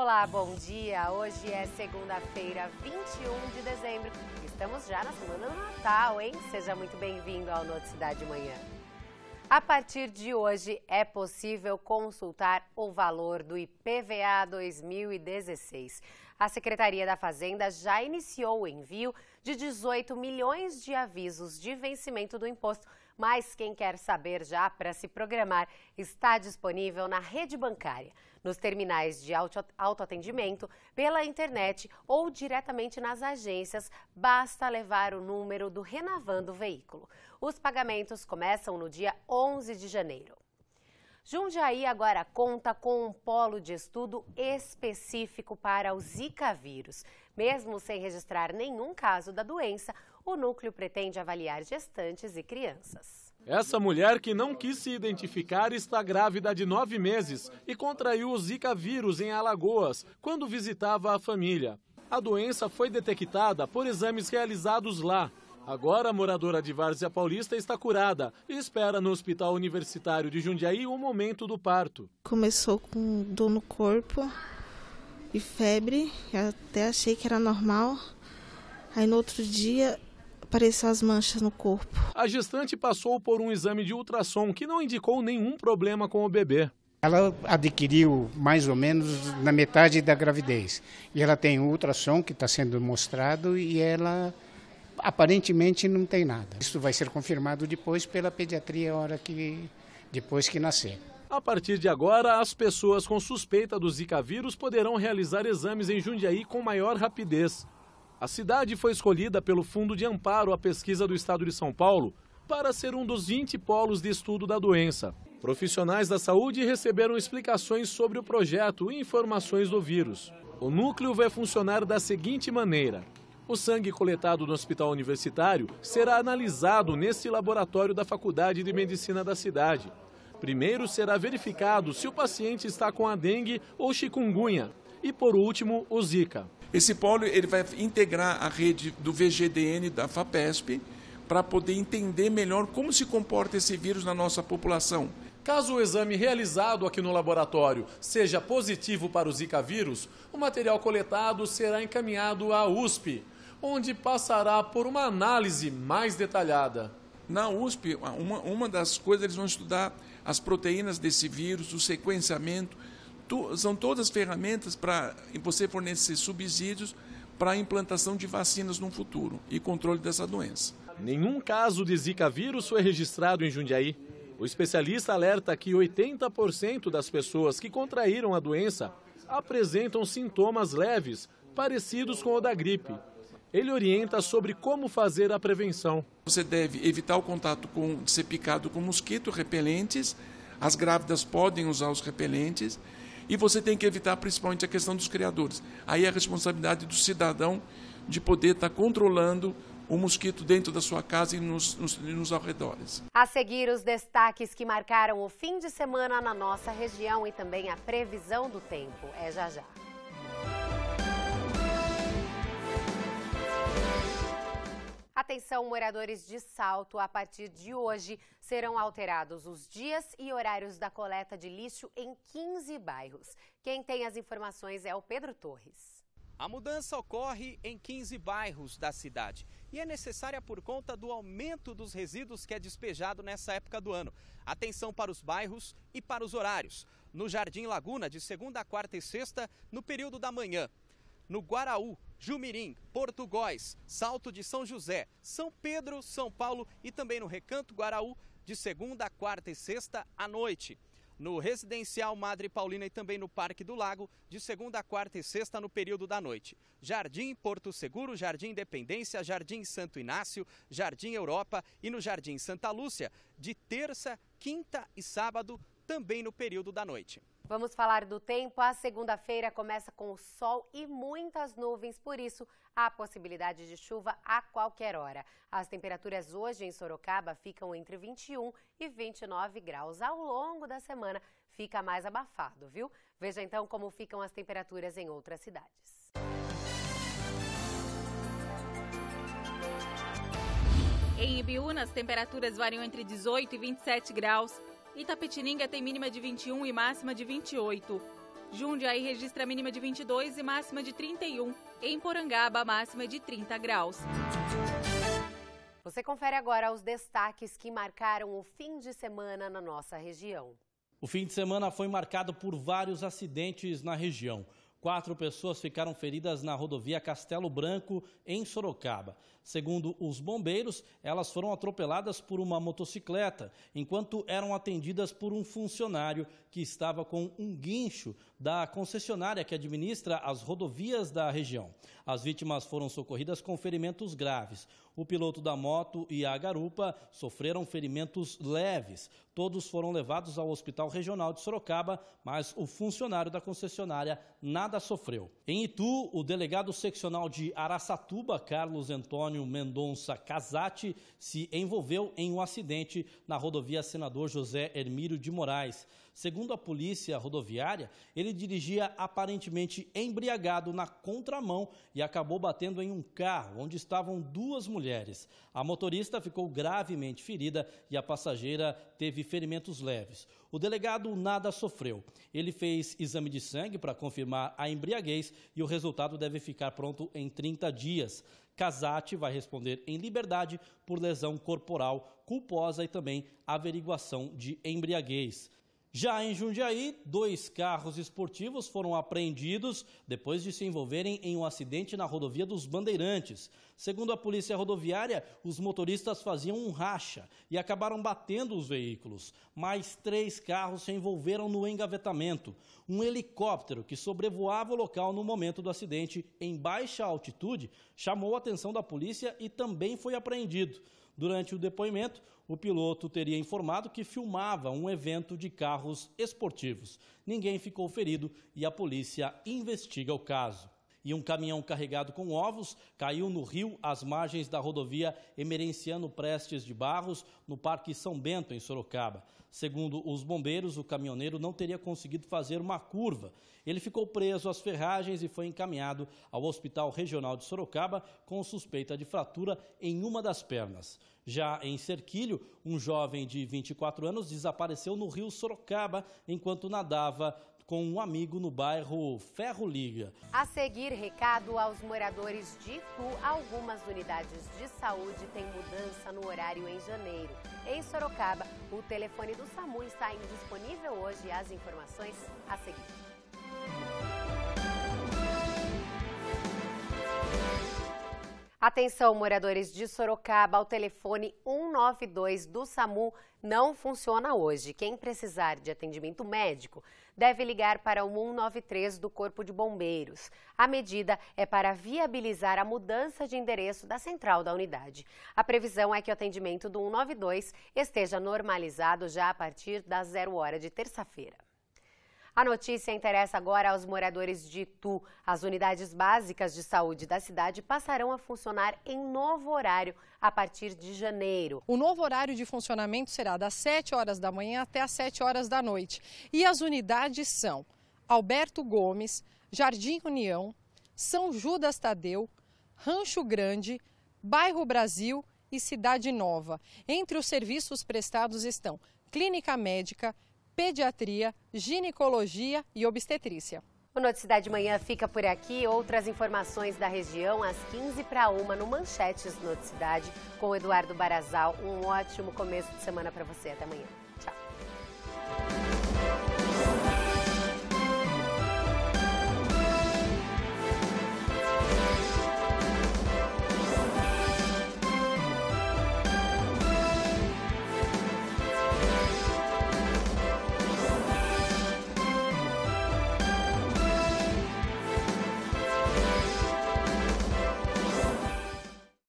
Olá, bom dia! Hoje é segunda-feira, 21 de dezembro. Estamos já na semana do Natal, hein? Seja muito bem-vindo ao Noticidade de Manhã. A partir de hoje é possível consultar o valor do IPVA 2016. A Secretaria da Fazenda já iniciou o envio de 18 milhões de avisos de vencimento do imposto mas quem quer saber já para se programar está disponível na rede bancária, nos terminais de autoatendimento, pela internet ou diretamente nas agências. Basta levar o número do renovando veículo. Os pagamentos começam no dia 11 de janeiro. Jundiaí agora conta com um polo de estudo específico para o Zika vírus. Mesmo sem registrar nenhum caso da doença, o núcleo pretende avaliar gestantes e crianças. Essa mulher que não quis se identificar está grávida de nove meses e contraiu o Zika vírus em Alagoas quando visitava a família. A doença foi detectada por exames realizados lá. Agora, a moradora de Várzea Paulista está curada e espera no Hospital Universitário de Jundiaí o momento do parto. Começou com dor no corpo e febre, Eu até achei que era normal. Aí no outro dia apareceu as manchas no corpo. A gestante passou por um exame de ultrassom que não indicou nenhum problema com o bebê. Ela adquiriu mais ou menos na metade da gravidez. E ela tem um ultrassom que está sendo mostrado e ela aparentemente não tem nada. Isso vai ser confirmado depois pela pediatria, a hora que depois que nascer. A partir de agora, as pessoas com suspeita do Zika vírus poderão realizar exames em Jundiaí com maior rapidez. A cidade foi escolhida pelo Fundo de Amparo à Pesquisa do Estado de São Paulo para ser um dos 20 polos de estudo da doença. Profissionais da saúde receberam explicações sobre o projeto e informações do vírus. O núcleo vai funcionar da seguinte maneira: o sangue coletado no hospital universitário será analisado neste laboratório da Faculdade de Medicina da cidade. Primeiro será verificado se o paciente está com a dengue ou chikungunya e, por último, o Zika. Esse polo ele vai integrar a rede do VGDN da FAPESP para poder entender melhor como se comporta esse vírus na nossa população. Caso o exame realizado aqui no laboratório seja positivo para o Zika vírus, o material coletado será encaminhado à USP, onde passará por uma análise mais detalhada. Na USP, uma, uma das coisas eles vão estudar as proteínas desse vírus, o sequenciamento, to, são todas ferramentas para você fornecer subsídios para a implantação de vacinas no futuro e controle dessa doença. Nenhum caso de Zika vírus foi registrado em Jundiaí. O especialista alerta que 80% das pessoas que contraíram a doença apresentam sintomas leves, parecidos com o da gripe. Ele orienta sobre como fazer a prevenção. Você deve evitar o contato com ser picado com mosquito repelentes. As grávidas podem usar os repelentes e você tem que evitar principalmente a questão dos criadores. Aí é a responsabilidade do cidadão de poder estar controlando o mosquito dentro da sua casa e nos, nos, nos, arredores. A seguir, os destaques que marcaram o fim de semana na nossa região e também a previsão do tempo. É já já. Atenção, moradores de Salto, a partir de hoje serão alterados os dias e horários da coleta de lixo em 15 bairros. Quem tem as informações é o Pedro Torres. A mudança ocorre em 15 bairros da cidade e é necessária por conta do aumento dos resíduos que é despejado nessa época do ano. Atenção para os bairros e para os horários. No Jardim Laguna, de segunda a quarta e sexta, no período da manhã, no Guaraú, Jumirim, Góis, Salto de São José, São Pedro, São Paulo e também no Recanto Guaraú, de segunda, quarta e sexta à noite. No Residencial Madre Paulina e também no Parque do Lago, de segunda, quarta e sexta no período da noite. Jardim Porto Seguro, Jardim Independência, Jardim Santo Inácio, Jardim Europa e no Jardim Santa Lúcia, de terça, quinta e sábado, também no período da noite. Vamos falar do tempo. A segunda-feira começa com o sol e muitas nuvens, por isso há possibilidade de chuva a qualquer hora. As temperaturas hoje em Sorocaba ficam entre 21 e 29 graus. Ao longo da semana fica mais abafado, viu? Veja então como ficam as temperaturas em outras cidades. Em Ibiúna, as temperaturas variam entre 18 e 27 graus. Itapetininga tem mínima de 21 e máxima de 28. Jundiaí registra mínima de 22 e máxima de 31. Em Porangaba, máxima de 30 graus. Você confere agora os destaques que marcaram o fim de semana na nossa região. O fim de semana foi marcado por vários acidentes na região. Quatro pessoas ficaram feridas na rodovia Castelo Branco, em Sorocaba. Segundo os bombeiros, elas foram atropeladas por uma motocicleta, enquanto eram atendidas por um funcionário que estava com um guincho da concessionária que administra as rodovias da região. As vítimas foram socorridas com ferimentos graves. O piloto da moto e a garupa sofreram ferimentos leves. Todos foram levados ao Hospital Regional de Sorocaba, mas o funcionário da concessionária nada sofreu. Em Itu, o delegado seccional de Araçatuba, Carlos Antônio Mendonça Casati, se envolveu em um acidente na rodovia Senador José Hermírio de Moraes. Segundo a polícia rodoviária, ele dirigia aparentemente embriagado na contramão e acabou batendo em um carro onde estavam duas mulheres. A motorista ficou gravemente ferida e a passageira teve ferimentos leves. O delegado nada sofreu. Ele fez exame de sangue para confirmar a embriaguez e o resultado deve ficar pronto em 30 dias. Casati vai responder em liberdade por lesão corporal culposa e também averiguação de embriaguez. Já em Jundiaí, dois carros esportivos foram apreendidos depois de se envolverem em um acidente na rodovia dos Bandeirantes. Segundo a polícia rodoviária, os motoristas faziam um racha e acabaram batendo os veículos. Mais três carros se envolveram no engavetamento. Um helicóptero que sobrevoava o local no momento do acidente em baixa altitude chamou a atenção da polícia e também foi apreendido. Durante o depoimento, o piloto teria informado que filmava um evento de carros esportivos. Ninguém ficou ferido e a polícia investiga o caso e um caminhão carregado com ovos caiu no rio às margens da rodovia Emerenciano Prestes de Barros, no Parque São Bento, em Sorocaba. Segundo os bombeiros, o caminhoneiro não teria conseguido fazer uma curva. Ele ficou preso às ferragens e foi encaminhado ao Hospital Regional de Sorocaba com suspeita de fratura em uma das pernas. Já em Serquilho, um jovem de 24 anos desapareceu no rio Sorocaba enquanto nadava com um amigo no bairro Ferro Liga. A seguir, recado aos moradores de Itu, algumas unidades de saúde têm mudança no horário em janeiro. Em Sorocaba, o telefone do SAMU está indisponível hoje as informações a seguir. Atenção, moradores de Sorocaba, o telefone 192 do SAMU não funciona hoje. Quem precisar de atendimento médico deve ligar para o 193 do Corpo de Bombeiros. A medida é para viabilizar a mudança de endereço da central da unidade. A previsão é que o atendimento do 192 esteja normalizado já a partir das zero hora de terça-feira. A notícia interessa agora aos moradores de Itu. As unidades básicas de saúde da cidade passarão a funcionar em novo horário a partir de janeiro. O novo horário de funcionamento será das 7 horas da manhã até as 7 horas da noite. E as unidades são Alberto Gomes, Jardim União, São Judas Tadeu, Rancho Grande, Bairro Brasil e Cidade Nova. Entre os serviços prestados estão clínica médica, pediatria, ginecologia e obstetrícia. O Noticidade de Manhã fica por aqui. Outras informações da região às 15 para uma no Manchetes Noticidade com Eduardo Barazal. Um ótimo começo de semana para você. Até amanhã.